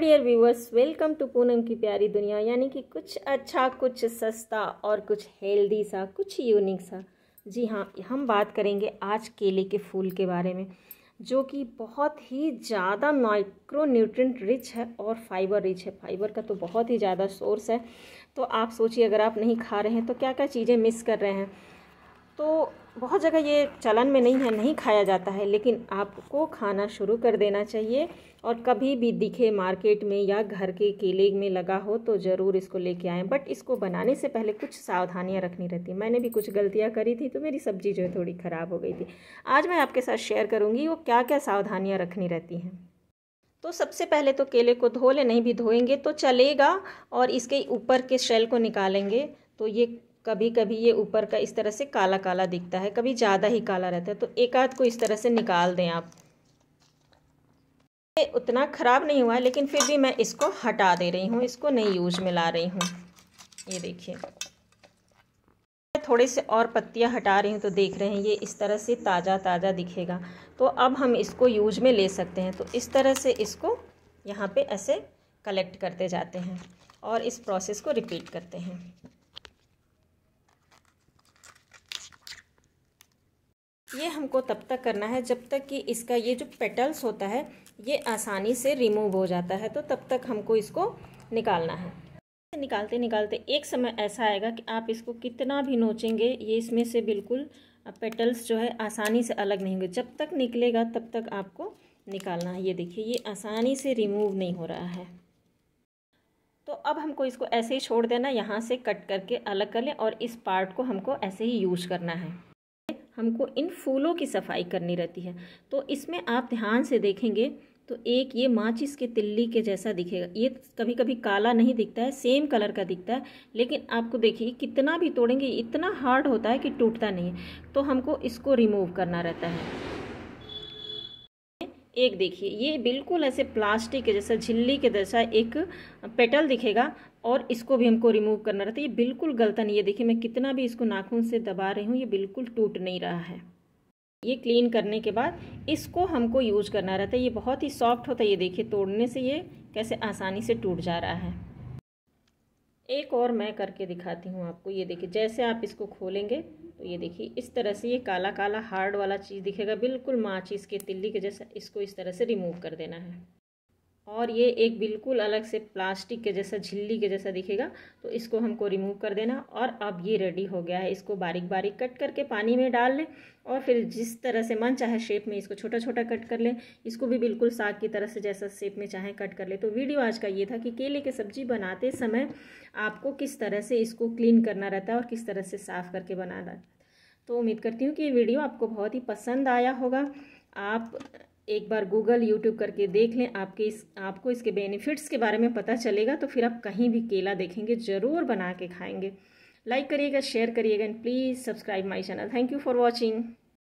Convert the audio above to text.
dear viewers welcome to Poonam की प्यारी दुनिया यानी कि कुछ अच्छा कुछ सस्ता और कुछ हेल्दी सा कुछ यूनिक सा जी हाँ हम बात करेंगे आज केले के फूल के बारे में जो कि बहुत ही ज़्यादा माइक्रो न्यूट्रिएंट रिच है और फाइबर रिच है फाइबर का तो बहुत ही ज़्यादा सोर्स है तो आप सोचिए अगर आप नहीं खा रहे हैं तो क्या क्या चीज़ें मिस कर रहे हैं तो बहुत जगह ये चलन में नहीं है नहीं खाया जाता है लेकिन आपको खाना शुरू कर देना चाहिए और कभी भी दिखे मार्केट में या घर के केले में लगा हो तो ज़रूर इसको लेके आएँ बट इसको बनाने से पहले कुछ सावधानियाँ रखनी रहती हैं मैंने भी कुछ गलतियाँ करी थी तो मेरी सब्ज़ी जो है थोड़ी ख़राब हो गई थी आज मैं आपके साथ शेयर करूँगी वो क्या क्या सावधानियाँ रखनी रहती हैं तो सबसे पहले तो केले को धो ले नहीं भी धोएंगे तो चलेगा और इसके ऊपर के शेल को निकालेंगे तो ये कभी कभी ये ऊपर का इस तरह से काला काला दिखता है कभी ज़्यादा ही काला रहता है तो एक आध को इस तरह से निकाल दें आप उतना ख़राब नहीं हुआ है लेकिन फिर भी मैं इसको हटा दे रही हूँ इसको नहीं यूज में ला रही हूँ ये देखिए थोड़े से और पत्तियाँ हटा रही हूँ तो देख रहे हैं ये इस तरह से ताज़ा ताज़ा दिखेगा तो अब हम इसको यूज में ले सकते हैं तो इस तरह से इसको यहाँ पर ऐसे कलेक्ट करते जाते हैं और इस प्रोसेस को रिपीट करते हैं ये हमको तब तक करना है जब तक कि इसका ये जो पेटल्स होता है ये आसानी से रिमूव हो जाता है तो तब तक हमको इसको निकालना है निकालते निकालते एक समय ऐसा आएगा कि आप इसको कितना भी नोचेंगे ये इसमें से बिल्कुल पेटल्स जो है आसानी से अलग नहीं होंगे जब तक निकलेगा तब तक आपको निकालना है ये देखिए ये आसानी से रिमूव नहीं हो रहा है तो अब हमको इसको ऐसे ही छोड़ देना यहाँ से कट करके अलग कर लें और इस पार्ट को हमको ऐसे ही यूज करना है हमको इन फूलों की सफाई करनी रहती है तो इसमें आप ध्यान से देखेंगे तो एक ये माचिस के तिल्ली के जैसा दिखेगा ये कभी कभी काला नहीं दिखता है सेम कलर का दिखता है लेकिन आपको देखिए कितना भी तोड़ेंगे इतना हार्ड होता है कि टूटता नहीं है तो हमको इसको रिमूव करना रहता है एक देखिए ये बिल्कुल ऐसे प्लास्टिक के जैसा झिल्ली के जैसा एक पेटल दिखेगा और इसको भी हमको रिमूव करना रहता है ये बिल्कुल गलता नहीं है देखिए मैं कितना भी इसको नाखून से दबा रही हूँ ये बिल्कुल टूट नहीं रहा है ये क्लीन करने के बाद इसको हमको यूज करना रहता है ये बहुत ही सॉफ्ट होता है ये देखिए तोड़ने से ये कैसे आसानी से टूट जा रहा है एक और मैं करके दिखाती हूँ आपको ये देखिए जैसे आप इसको खोलेंगे तो ये देखिए इस तरह से ये काला काला हार्ड वाला चीज़ दिखेगा बिल्कुल माचिस के तिल्ली के जैसा इसको इस तरह से रिमूव कर देना है और ये एक बिल्कुल अलग से प्लास्टिक के जैसा झिल्ली के जैसा दिखेगा तो इसको हमको रिमूव कर देना और अब ये रेडी हो गया है इसको बारीक बारीक कट करके पानी में डाल लें और फिर जिस तरह से मन चाहे शेप में इसको छोटा छोटा कट कर लें इसको भी बिल्कुल साग की तरह से जैसा शेप में चाहे कट कर लें तो वीडियो आज का ये था कि केले की के सब्जी बनाते समय आपको किस तरह से इसको क्लीन करना रहता है और किस तरह से साफ़ करके बनाना तो उम्मीद करती हूँ कि ये वीडियो आपको बहुत ही पसंद आया होगा आप एक बार गूगल यूट्यूब करके देख लें आपके इस आपको इसके बेनिफिट्स के बारे में पता चलेगा तो फिर आप कहीं भी केला देखेंगे ज़रूर बना के खाएंगे लाइक करिएगा शेयर करिएगा and please subscribe my channel thank you for watching